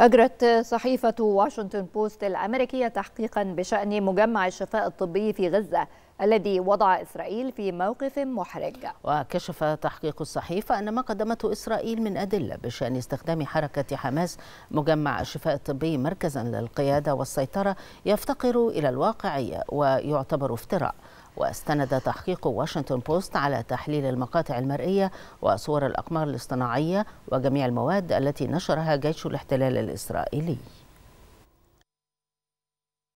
أجرت صحيفة واشنطن بوست الأمريكية تحقيقا بشأن مجمع الشفاء الطبي في غزة الذي وضع إسرائيل في موقف محرج وكشف تحقيق الصحيفة أن ما قدمته إسرائيل من أدلة بشأن استخدام حركة حماس مجمع الشفاء الطبي مركزا للقيادة والسيطرة يفتقر إلى الواقعية ويعتبر افتراء واستند تحقيق واشنطن بوست على تحليل المقاطع المرئية وصور الأقمار الاصطناعية وجميع المواد التي نشرها جيش الاحتلال الإسرائيلي